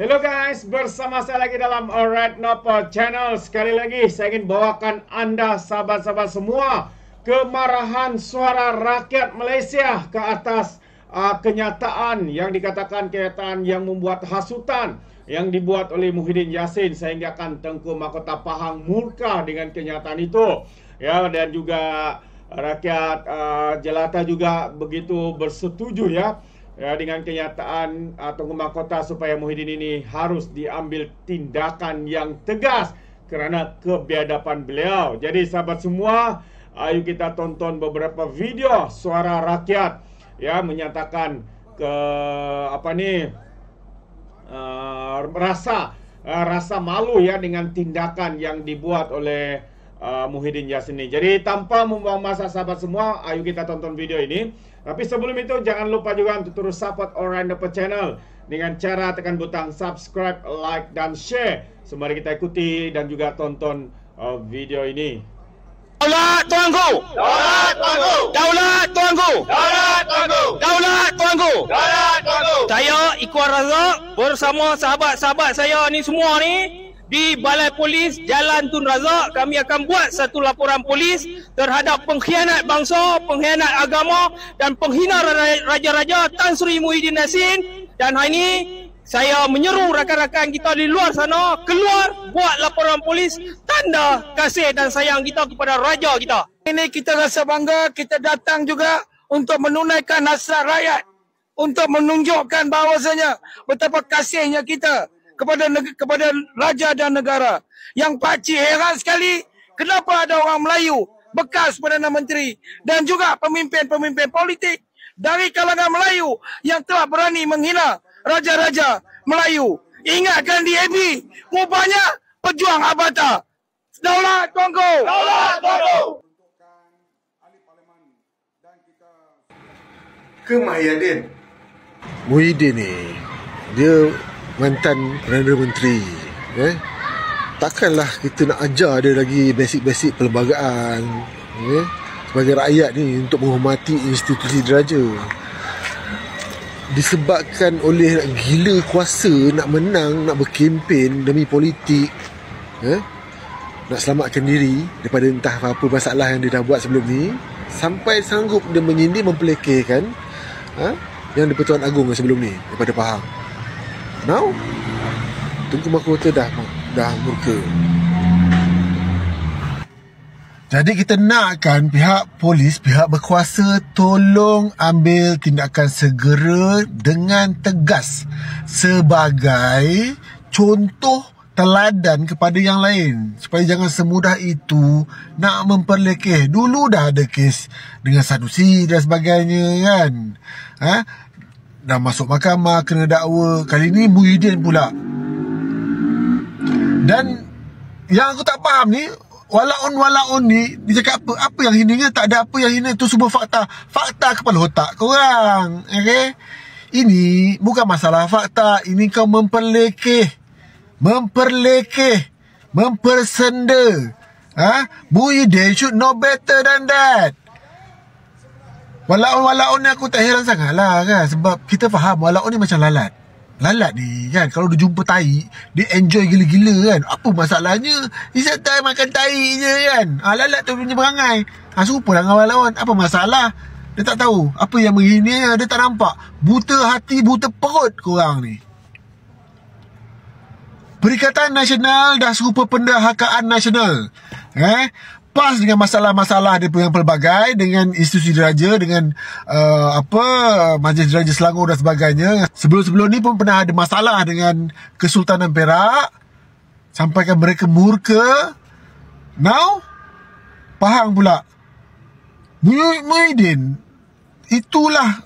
Hello guys, bersama saya lagi dalam Red Nopo Channel. Sekali lagi saya ingin bawakan anda sahabat-sahabat semua kemarahan suara rakyat Malaysia ke atas uh, kenyataan yang dikatakan kenyataan yang membuat hasutan yang dibuat oleh Muhyiddin Yassin sehingga akan Tengku Mahkota Pahang murka dengan kenyataan itu. Ya dan juga rakyat uh, jelata juga begitu bersetuju ya. ya, dengan kenyataan atau uh, mahkota supaya Muhyiddin ini harus diambil tindakan yang tegas kerana kebiadapan beliau. Jadi sahabat semua, ayo kita tonton beberapa video suara rakyat ya menyatakan ke apa nih uh, rasa uh, rasa malu ya dengan tindakan yang dibuat oleh uh, Muhyiddin Yassin ini. Jadi tanpa membuang masa sahabat semua, ayo ah, kita tonton video ini. Tapi sebelum itu jangan lupa juga untuk terus support Orang The Channel dengan cara tekan butang subscribe, like dan share. Semari kita ikuti dan juga tonton uh, video ini. Daulat tuanku. Daulat tuanku. Daulat tuanku. Daulat tuanku. Daulat tuanku. Daulat tuanku. Saya Ikwar Razak bersama sahabat-sahabat saya ni semua ni di balai polis Jalan Tun Razak kami akan buat satu laporan polis terhadap pengkhianat bangsa, pengkhianat agama dan penghina raja-raja Tan Sri Muhyiddin Nasin dan hari ini saya menyeru rakan-rakan kita di luar sana keluar buat laporan polis tanda kasih dan sayang kita kepada raja kita. Ini kita rasa bangga kita datang juga untuk menunaikan hasrat rakyat untuk menunjukkan bahawasanya betapa kasihnya kita kepada kepada raja dan negara. Yang pakcik heran sekali kenapa ada orang Melayu bekas Perdana Menteri dan juga pemimpin-pemimpin politik dari kalangan Melayu yang telah berani menghina raja-raja Melayu. Ingatkan di EBI, rupanya pejuang Abata. Daulat Kongo! Daulat Kongo! Ke Mahyadin? Muhyiddin ni, dia mantan Perdana Menteri eh? Takkanlah kita nak ajar dia lagi basic-basic perlembagaan eh? Sebagai rakyat ni untuk menghormati institusi diraja Disebabkan oleh gila kuasa nak menang, nak berkempen demi politik eh? Nak selamatkan diri daripada entah apa masalah yang dia dah buat sebelum ni Sampai sanggup dia menyindir mempelekehkan ha? Yang di Pertuan agung sebelum ni Daripada Pahang Now Tunggu Mahkota dah Dah murka jadi kita nakkan pihak polis, pihak berkuasa tolong ambil tindakan segera dengan tegas sebagai contoh teladan kepada yang lain supaya jangan semudah itu nak memperlekeh. Dulu dah ada kes dengan sanusi dan sebagainya kan. Ha? dah masuk mahkamah kena dakwa kali ni Muhyiddin pula dan yang aku tak faham ni walaun walaun ni dia cakap apa apa yang hina tak ada apa yang hina tu semua fakta fakta kepala otak korang okay? ini bukan masalah fakta ini kau memperlekeh memperlekeh mempersenda ha? Muhyiddin should know better than that Walaun-walaun ni aku tak heran sangat lah kan Sebab kita faham walaun ni macam lalat Lalat ni kan Kalau dia jumpa tai Dia enjoy gila-gila kan Apa masalahnya Dia santai makan tai je kan ha, Lalat tu punya perangai ha, Serupa lah dengan walaun Apa masalah Dia tak tahu Apa yang menghina Dia tak nampak Buta hati buta perut korang ni Perikatan Nasional dah serupa pendahakaan nasional. Eh? lepas dengan masalah-masalah dia yang pelbagai dengan institusi diraja dengan uh, apa majlis diraja Selangor dan sebagainya sebelum-sebelum ni pun pernah ada masalah dengan Kesultanan Perak sampai kan mereka murka now Pahang pula Muhyiddin itulah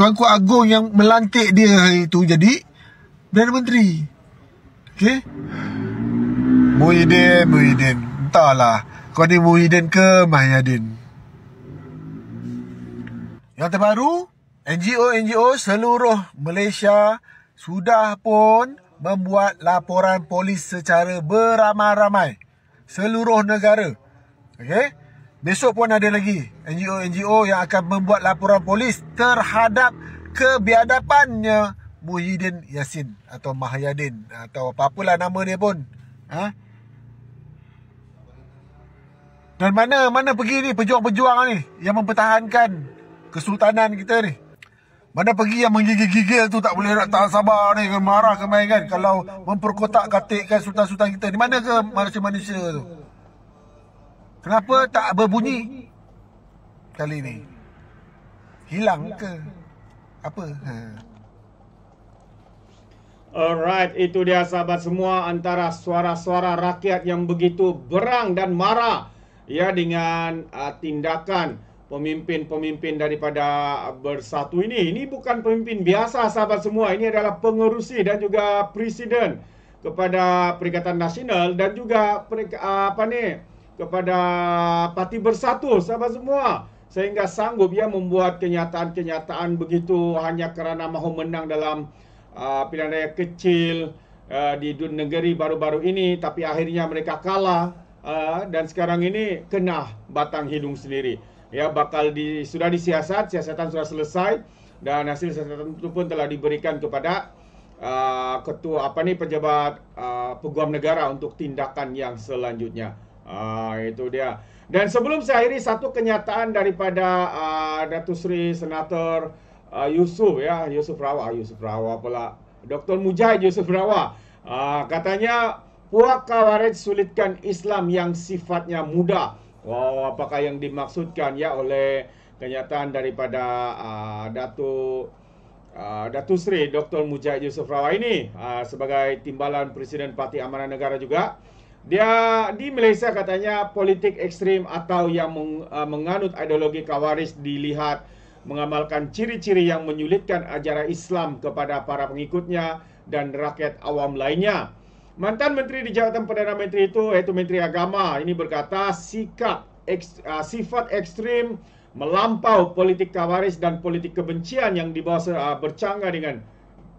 Tuanku Agong yang melantik dia hari itu jadi Perdana Menteri Okay Muhyiddin, Muhyiddin Entahlah kau ni Muhyiddin ke Mahyadin? Yang terbaru, NGO-NGO seluruh Malaysia sudah pun membuat laporan polis secara beramai-ramai. Seluruh negara. Okay? Besok pun ada lagi NGO-NGO yang akan membuat laporan polis terhadap kebiadapannya Muhyiddin Yassin atau Mahyadin atau apa-apalah nama dia pun. Ha? Dan mana mana pergi ni pejuang-pejuang ni yang mempertahankan kesultanan kita ni? Mana pergi yang menggigil-gigil tu tak boleh nak tahan sabar ni ke marah ke main kan kalau memperkotak katikkan sultan-sultan kita ni mana ke manusia manusia tu? Kenapa tak berbunyi kali ni? Hilang ke? Apa? Ha. Alright, itu dia sahabat semua antara suara-suara rakyat yang begitu berang dan marah ya dengan uh, tindakan pemimpin-pemimpin daripada uh, bersatu ini. Ini bukan pemimpin biasa sahabat semua. Ini adalah pengerusi dan juga presiden kepada Perikatan Nasional dan juga uh, apa ni kepada Parti Bersatu sahabat semua sehingga sanggup ia membuat kenyataan-kenyataan begitu hanya kerana mahu menang dalam uh, pilihan raya kecil uh, di dun negeri baru-baru ini tapi akhirnya mereka kalah Ah, dan sekarang ini kena batang hidung sendiri. Ya bakal di, sudah disiasat, siasatan sudah selesai dan hasil siasatan itu pun telah diberikan kepada uh, ketua apa ni pejabat uh, peguam negara untuk tindakan yang selanjutnya. Uh, itu dia. Dan sebelum saya akhiri satu kenyataan daripada uh, Datu Sri Senator uh, Yusuf ya Yusuf Rawa Yusuf Rawa pula Dr Mujahid Yusuf Rawa uh, katanya Puak Khawarij sulitkan Islam yang sifatnya muda. Wow, apakah yang dimaksudkan ya oleh kenyataan daripada uh, ah, Datu uh, ah, Datu Sri Dr. Mujahid Yusuf Rawa ini uh, sebagai timbalan Presiden Parti Amanah Negara juga. Dia di Malaysia katanya politik ekstrim atau yang meng, uh, menganut ideologi kawaris dilihat mengamalkan ciri-ciri yang menyulitkan ajaran Islam kepada para pengikutnya dan rakyat awam lainnya. Mantan Menteri di Jabatan Perdana Menteri itu iaitu Menteri Agama ini berkata sikap ah, sifat ekstrim melampau politik kawaris dan politik kebencian yang dibawa ah, bercanggah dengan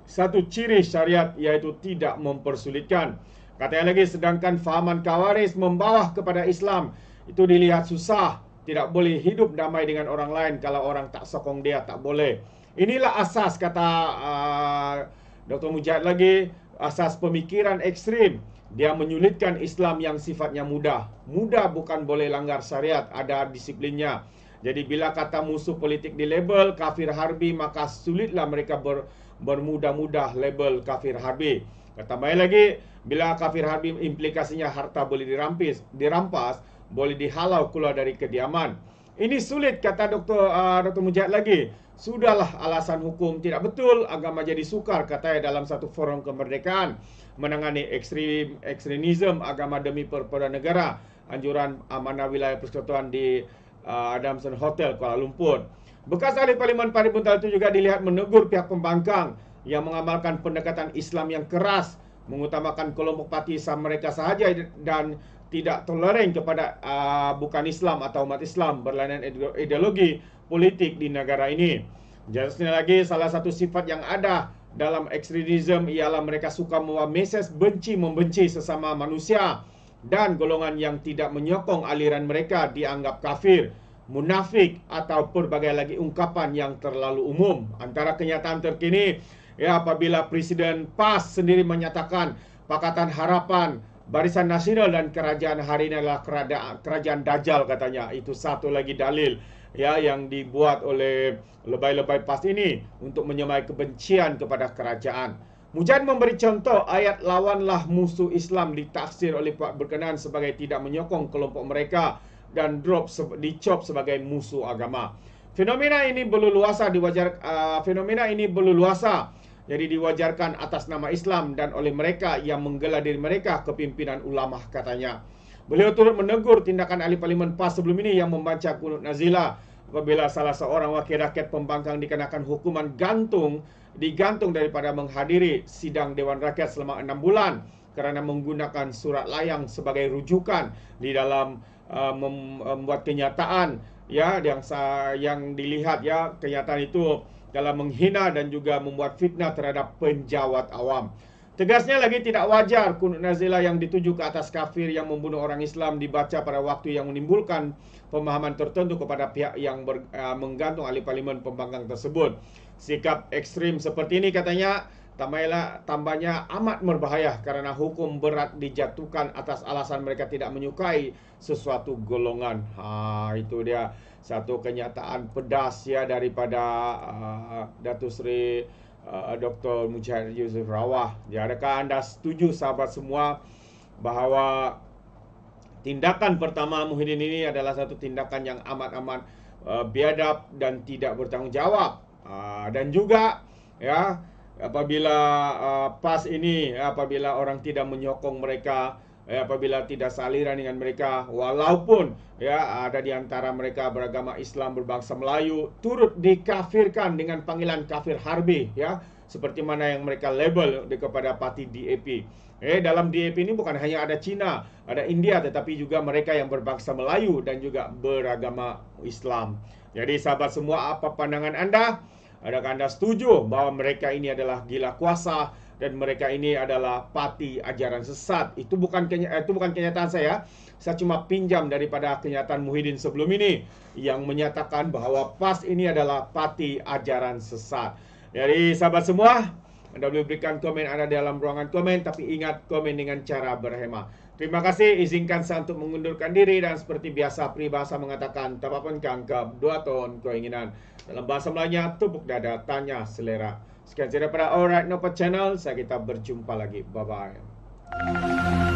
satu ciri syariat iaitu tidak mempersulitkan. Katanya lagi sedangkan fahaman kawaris membawah kepada Islam itu dilihat susah. Tidak boleh hidup damai dengan orang lain kalau orang tak sokong dia, tak boleh. Inilah asas kata uh, ah, Dr. Mujahid lagi asas pemikiran ekstrim. Dia menyulitkan Islam yang sifatnya mudah. Mudah bukan boleh langgar syariat, ada disiplinnya. Jadi bila kata musuh politik di label kafir harbi, maka sulitlah mereka ber, bermudah-mudah label kafir harbi. Kata baik lagi, bila kafir harbi implikasinya harta boleh dirampis, dirampas, boleh dihalau keluar dari kediaman. Ini sulit kata Dr. Uh, Dr. Mujahid lagi. Sudahlah alasan hukum tidak betul agama jadi sukar katanya dalam satu forum kemerdekaan menangani ekstrem ekstremisme agama demi perpaduan negara anjuran amanah wilayah persekutuan di uh, Adamson Hotel Kuala Lumpur. Bekas ahli parlimen Pari Buntal itu juga dilihat menegur pihak pembangkang yang mengamalkan pendekatan Islam yang keras mengutamakan kelompok parti mereka sahaja dan tidak toleran kepada uh, bukan Islam atau umat Islam berlainan ideologi politik di negara ini. Jelasnya lagi salah satu sifat yang ada dalam ekstremisme ialah mereka suka membawa mesej benci membenci sesama manusia dan golongan yang tidak menyokong aliran mereka dianggap kafir, munafik atau berbagai lagi ungkapan yang terlalu umum. Antara kenyataan terkini ya apabila Presiden PAS sendiri menyatakan Pakatan Harapan Barisan Nasional dan kerajaan hari ini adalah kerajaan, kerajaan Dajjal katanya. Itu satu lagi dalil ya yang dibuat oleh lebay-lebay PAS ini untuk menyemai kebencian kepada kerajaan. Mujan memberi contoh ayat lawanlah musuh Islam ditafsir oleh Pak berkenan sebagai tidak menyokong kelompok mereka dan drop dicop sebagai musuh agama. Fenomena ini belum luasa diwajar uh, fenomena ini belum luasa jadi diwajarkan atas nama Islam dan oleh mereka yang menggelar diri mereka kepimpinan ulama katanya. Beliau turut menegur tindakan ahli parlimen PAS sebelum ini yang membaca kunut Nazila apabila salah seorang wakil rakyat pembangkang dikenakan hukuman gantung digantung daripada menghadiri sidang Dewan Rakyat selama enam bulan kerana menggunakan surat layang sebagai rujukan di dalam uh, membuat kenyataan ya yang sa, yang dilihat ya kenyataan itu dalam menghina dan juga membuat fitnah terhadap penjawat awam. Tegasnya lagi tidak wajar kunut nazilah yang dituju ke atas kafir yang membunuh orang Islam dibaca pada waktu yang menimbulkan pemahaman tertentu kepada pihak yang ber, uh, menggantung ahli parlimen pembangkang tersebut. Sikap ekstrim seperti ini katanya tambahnya, tambahnya amat berbahaya kerana hukum berat dijatuhkan atas alasan mereka tidak menyukai sesuatu golongan. Ha, itu dia satu kenyataan pedas ya daripada uh, Datuk Seri uh, Dr. Mujahid Yusuf Rawah. Ya, adakah anda setuju sahabat semua bahawa tindakan pertama Muhyiddin ini adalah satu tindakan yang amat-amat uh, biadab dan tidak bertanggungjawab. Uh, dan juga ya apabila uh, pas ini ya, apabila orang tidak menyokong mereka ya, apabila tidak saliran dengan mereka walaupun ya ada di antara mereka beragama Islam berbangsa Melayu turut dikafirkan dengan panggilan kafir harbi ya seperti mana yang mereka label kepada parti DAP. Eh dalam DAP ini bukan hanya ada Cina, ada India tetapi juga mereka yang berbangsa Melayu dan juga beragama Islam. Jadi sahabat semua apa pandangan anda? Adakah anda setuju bahawa mereka ini adalah gila kuasa? dan mereka ini adalah pati ajaran sesat. Itu bukan eh, itu bukan kenyataan saya. Saya cuma pinjam daripada kenyataan Muhyiddin sebelum ini yang menyatakan bahwa PAS ini adalah pati ajaran sesat. Jadi sahabat semua, Anda boleh berikan komen Anda dalam ruangan komen tapi ingat komen dengan cara berhemat. Terima kasih, izinkan saya untuk mengundurkan diri dan seperti biasa peribahasa mengatakan pun kangkap dua ton keinginan. Dalam bahasa Melayunya, tepuk dada, tanya selera. Sekian daripada Alright Nopal Channel. Saya kita berjumpa lagi. Bye-bye.